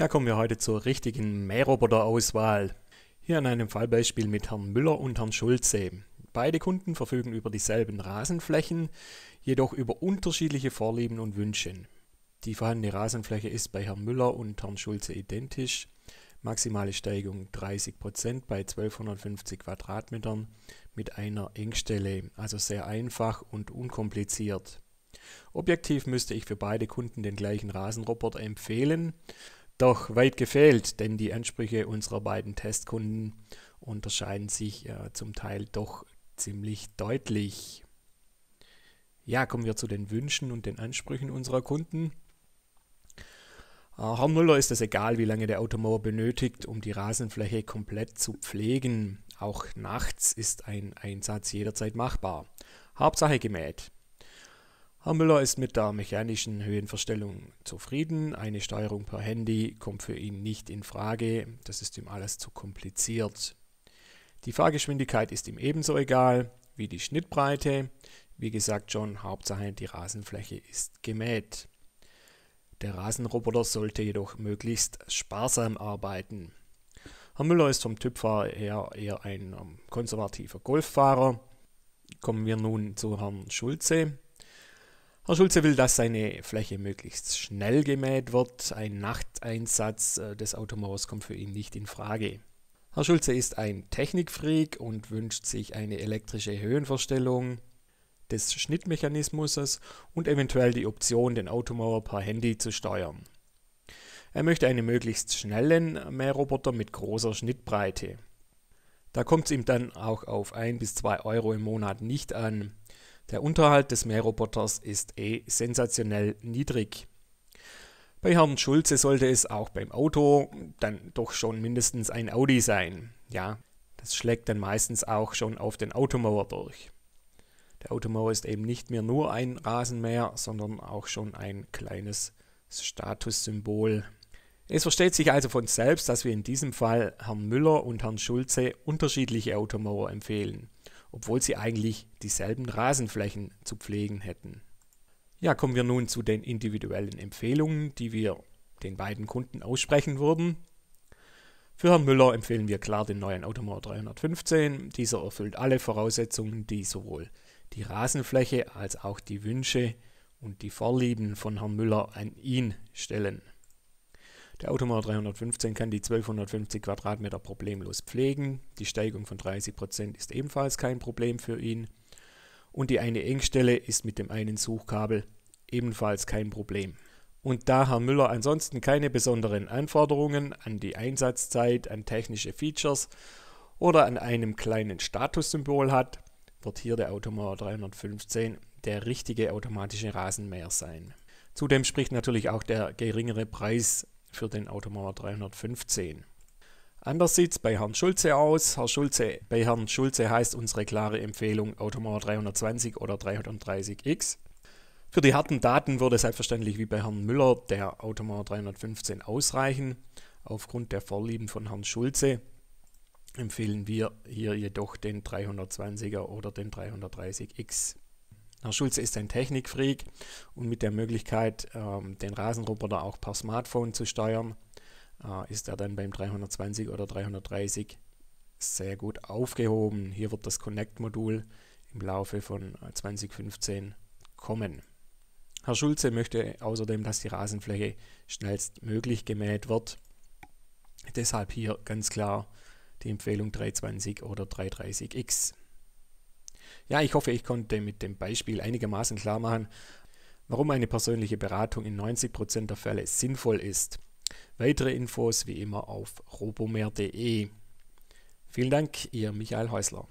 Ja, kommen wir heute zur richtigen Mähroboter-Auswahl. Hier an einem Fallbeispiel mit Herrn Müller und Herrn Schulze. Beide Kunden verfügen über dieselben Rasenflächen, jedoch über unterschiedliche Vorlieben und Wünsche. Die vorhandene Rasenfläche ist bei Herrn Müller und Herrn Schulze identisch. Maximale Steigung 30% bei 1250 Quadratmetern mit einer Engstelle, also sehr einfach und unkompliziert. Objektiv müsste ich für beide Kunden den gleichen Rasenroboter empfehlen, doch weit gefehlt, denn die Ansprüche unserer beiden Testkunden unterscheiden sich äh, zum Teil doch ziemlich deutlich. Ja, kommen wir zu den Wünschen und den Ansprüchen unserer Kunden. Äh, Herrn Müller ist es egal, wie lange der Automauer benötigt, um die Rasenfläche komplett zu pflegen. Auch nachts ist ein Einsatz jederzeit machbar. Hauptsache gemäht. Herr Müller ist mit der mechanischen Höhenverstellung zufrieden. Eine Steuerung per Handy kommt für ihn nicht in Frage. Das ist ihm alles zu kompliziert. Die Fahrgeschwindigkeit ist ihm ebenso egal wie die Schnittbreite. Wie gesagt schon, Hauptsache die Rasenfläche ist gemäht. Der Rasenroboter sollte jedoch möglichst sparsam arbeiten. Herr Müller ist vom Typfahrer eher, eher ein ähm, konservativer Golffahrer. Kommen wir nun zu Herrn Schulze. Herr Schulze will, dass seine Fläche möglichst schnell gemäht wird. Ein Nachteinsatz äh, des Automauers kommt für ihn nicht in Frage. Herr Schulze ist ein Technikfreak und wünscht sich eine elektrische Höhenverstellung des Schnittmechanismus und eventuell die Option, den Automauer per Handy zu steuern. Er möchte einen möglichst schnellen Mähroboter mit großer Schnittbreite. Da kommt es ihm dann auch auf 1 bis 2 Euro im Monat nicht an. Der Unterhalt des Mähroboters ist eh sensationell niedrig. Bei Herrn Schulze sollte es auch beim Auto dann doch schon mindestens ein Audi sein. Ja, das schlägt dann meistens auch schon auf den Automauer durch. Der Automauer ist eben nicht mehr nur ein Rasenmäher, sondern auch schon ein kleines Statussymbol. Es versteht sich also von selbst, dass wir in diesem Fall Herrn Müller und Herrn Schulze unterschiedliche Automauer empfehlen obwohl sie eigentlich dieselben Rasenflächen zu pflegen hätten. Ja, kommen wir nun zu den individuellen Empfehlungen, die wir den beiden Kunden aussprechen würden. Für Herrn Müller empfehlen wir klar den neuen Automor 315. Dieser erfüllt alle Voraussetzungen, die sowohl die Rasenfläche als auch die Wünsche und die Vorlieben von Herrn Müller an ihn stellen. Der Automar 315 kann die 1250 Quadratmeter problemlos pflegen. Die Steigung von 30% Prozent ist ebenfalls kein Problem für ihn. Und die eine Engstelle ist mit dem einen Suchkabel ebenfalls kein Problem. Und da Herr Müller ansonsten keine besonderen Anforderungen an die Einsatzzeit, an technische Features oder an einem kleinen Statussymbol hat, wird hier der Automauer 315 der richtige automatische Rasenmäher sein. Zudem spricht natürlich auch der geringere Preis für den Automauer 315. Anders sieht es bei Herrn Schulze aus. Herr Schulze, bei Herrn Schulze heißt unsere klare Empfehlung Automauer 320 oder 330X. Für die harten Daten würde selbstverständlich wie bei Herrn Müller der Automauer 315 ausreichen. Aufgrund der Vorlieben von Herrn Schulze empfehlen wir hier jedoch den 320er oder den 330X. Herr Schulze ist ein Technikfreak und mit der Möglichkeit, ähm, den Rasenroboter auch per Smartphone zu steuern, äh, ist er dann beim 320 oder 330 sehr gut aufgehoben. Hier wird das Connect-Modul im Laufe von 2015 äh, kommen. Herr Schulze möchte außerdem, dass die Rasenfläche schnellstmöglich gemäht wird. Deshalb hier ganz klar die Empfehlung 320 oder 330x. Ja, ich hoffe, ich konnte mit dem Beispiel einigermaßen klar machen, warum eine persönliche Beratung in 90% der Fälle sinnvoll ist. Weitere Infos wie immer auf robomer.de. Vielen Dank, Ihr Michael Häusler.